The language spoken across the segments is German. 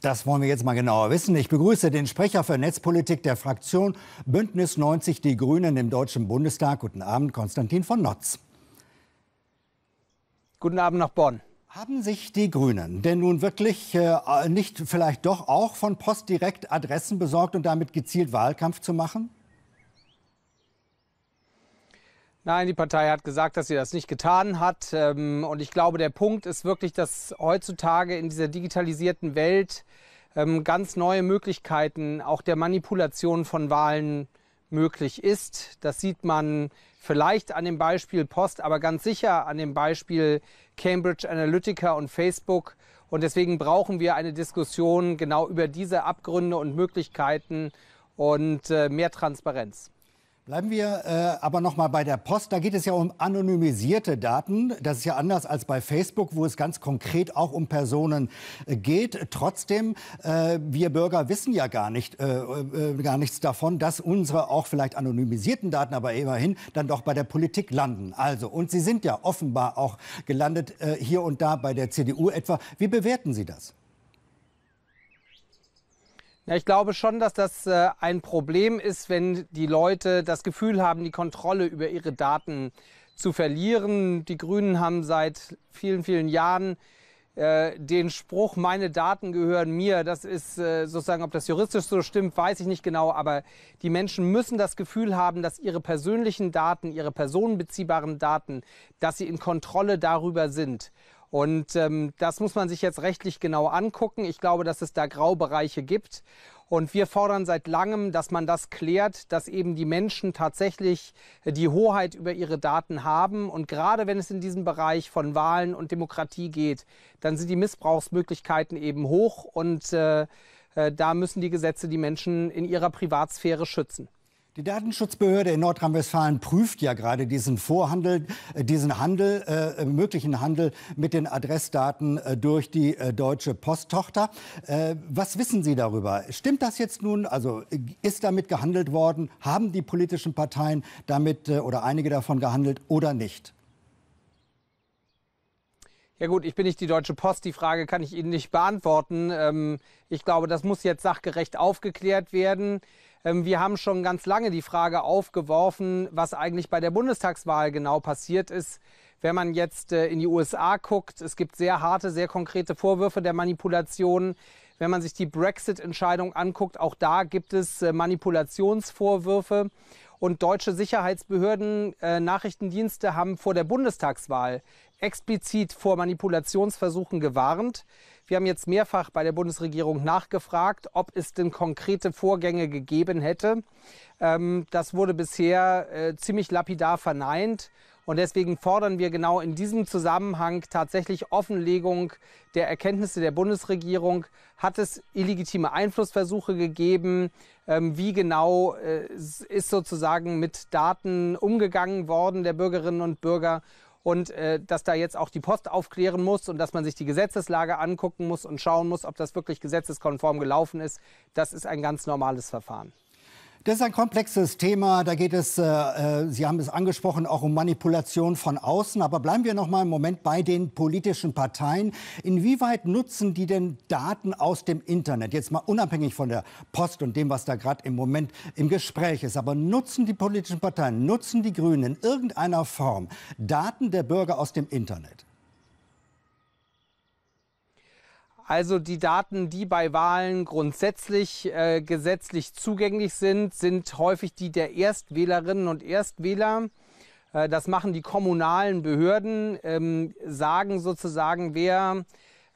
Das wollen wir jetzt mal genauer wissen. Ich begrüße den Sprecher für Netzpolitik der Fraktion Bündnis 90 Die Grünen im Deutschen Bundestag. Guten Abend, Konstantin von Notz. Guten Abend nach Bonn. Haben sich die Grünen denn nun wirklich äh, nicht vielleicht doch auch von Post direkt Adressen besorgt und damit gezielt Wahlkampf zu machen? Nein, die Partei hat gesagt, dass sie das nicht getan hat. Ähm, und ich glaube, der Punkt ist wirklich, dass heutzutage in dieser digitalisierten Welt ähm, ganz neue Möglichkeiten auch der Manipulation von Wahlen möglich ist. Das sieht man vielleicht an dem Beispiel Post, aber ganz sicher an dem Beispiel Cambridge Analytica und Facebook. Und deswegen brauchen wir eine Diskussion genau über diese Abgründe und Möglichkeiten und äh, mehr Transparenz. Bleiben wir äh, aber noch mal bei der Post. Da geht es ja um anonymisierte Daten. Das ist ja anders als bei Facebook, wo es ganz konkret auch um Personen äh, geht. Trotzdem, äh, wir Bürger wissen ja gar, nicht, äh, äh, gar nichts davon, dass unsere auch vielleicht anonymisierten Daten, aber immerhin dann doch bei der Politik landen. Also, und sie sind ja offenbar auch gelandet hier und da bei der CDU etwa. Wie bewerten Sie das? Ja, ich glaube schon, dass das äh, ein Problem ist, wenn die Leute das Gefühl haben, die Kontrolle über ihre Daten zu verlieren. Die Grünen haben seit vielen, vielen Jahren äh, den Spruch, meine Daten gehören mir, das ist äh, sozusagen, ob das juristisch so stimmt, weiß ich nicht genau, aber die Menschen müssen das Gefühl haben, dass ihre persönlichen Daten, ihre personenbeziehbaren Daten, dass sie in Kontrolle darüber sind. Und ähm, das muss man sich jetzt rechtlich genau angucken. Ich glaube, dass es da Graubereiche gibt. Und wir fordern seit langem, dass man das klärt, dass eben die Menschen tatsächlich äh, die Hoheit über ihre Daten haben. Und gerade wenn es in diesem Bereich von Wahlen und Demokratie geht, dann sind die Missbrauchsmöglichkeiten eben hoch. Und äh, äh da müssen die Gesetze die Menschen in ihrer Privatsphäre schützen. Die Datenschutzbehörde in Nordrhein-Westfalen prüft ja gerade diesen Vorhandel, äh, diesen Handel, äh, möglichen Handel mit den Adressdaten äh, durch die äh, deutsche Posttochter. Äh, was wissen Sie darüber? Stimmt das jetzt nun? Also äh, ist damit gehandelt worden? Haben die politischen Parteien damit oder einige davon gehandelt oder nicht? Ja gut, ich bin nicht die Deutsche Post, die Frage kann ich Ihnen nicht beantworten. Ähm, ich glaube, das muss jetzt sachgerecht aufgeklärt werden. Ähm, wir haben schon ganz lange die Frage aufgeworfen, was eigentlich bei der Bundestagswahl genau passiert ist. Wenn man jetzt äh, in die USA guckt, es gibt sehr harte, sehr konkrete Vorwürfe der Manipulation. Wenn man sich die Brexit-Entscheidung anguckt, auch da gibt es äh, Manipulationsvorwürfe. Und deutsche Sicherheitsbehörden, äh, Nachrichtendienste haben vor der Bundestagswahl explizit vor Manipulationsversuchen gewarnt. Wir haben jetzt mehrfach bei der Bundesregierung nachgefragt, ob es denn konkrete Vorgänge gegeben hätte. Ähm, das wurde bisher äh, ziemlich lapidar verneint. Und deswegen fordern wir genau in diesem Zusammenhang tatsächlich Offenlegung der Erkenntnisse der Bundesregierung. Hat es illegitime Einflussversuche gegeben? Ähm, wie genau äh, ist sozusagen mit Daten umgegangen worden der Bürgerinnen und Bürger? und äh, dass da jetzt auch die Post aufklären muss und dass man sich die Gesetzeslage angucken muss und schauen muss, ob das wirklich gesetzeskonform gelaufen ist. Das ist ein ganz normales Verfahren. Das ist ein komplexes Thema. Da geht es, äh, äh, Sie haben es angesprochen, auch um Manipulation von außen. Aber bleiben wir noch mal einen Moment bei den politischen Parteien. Inwieweit nutzen die denn Daten aus dem Internet? Jetzt mal unabhängig von der Post und dem, was da gerade im Moment im Gespräch ist. Aber nutzen die politischen Parteien, nutzen die Grünen in irgendeiner Form Daten der Bürger aus dem Internet? Also die Daten, die bei Wahlen grundsätzlich äh, gesetzlich zugänglich sind, sind häufig die der Erstwählerinnen und Erstwähler. Äh, das machen die kommunalen Behörden, ähm, sagen sozusagen, wer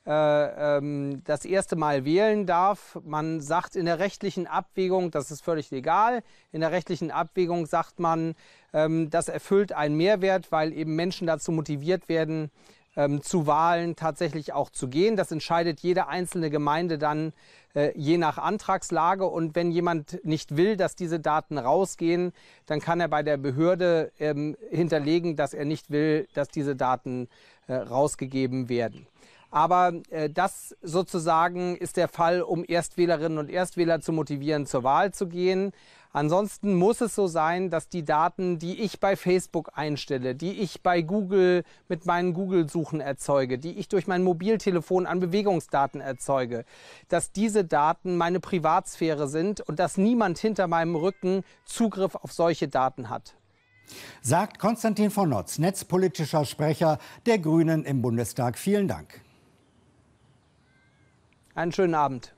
äh, ähm, das erste Mal wählen darf. Man sagt in der rechtlichen Abwägung, das ist völlig legal, in der rechtlichen Abwägung sagt man, ähm, das erfüllt einen Mehrwert, weil eben Menschen dazu motiviert werden, ähm, zu Wahlen tatsächlich auch zu gehen. Das entscheidet jede einzelne Gemeinde dann äh, je nach Antragslage. Und wenn jemand nicht will, dass diese Daten rausgehen, dann kann er bei der Behörde ähm, hinterlegen, dass er nicht will, dass diese Daten äh, rausgegeben werden. Aber äh, das sozusagen ist der Fall, um Erstwählerinnen und Erstwähler zu motivieren, zur Wahl zu gehen. Ansonsten muss es so sein, dass die Daten, die ich bei Facebook einstelle, die ich bei Google mit meinen Google-Suchen erzeuge, die ich durch mein Mobiltelefon an Bewegungsdaten erzeuge, dass diese Daten meine Privatsphäre sind und dass niemand hinter meinem Rücken Zugriff auf solche Daten hat. Sagt Konstantin von Notz, netzpolitischer Sprecher der Grünen im Bundestag. Vielen Dank. Einen schönen Abend.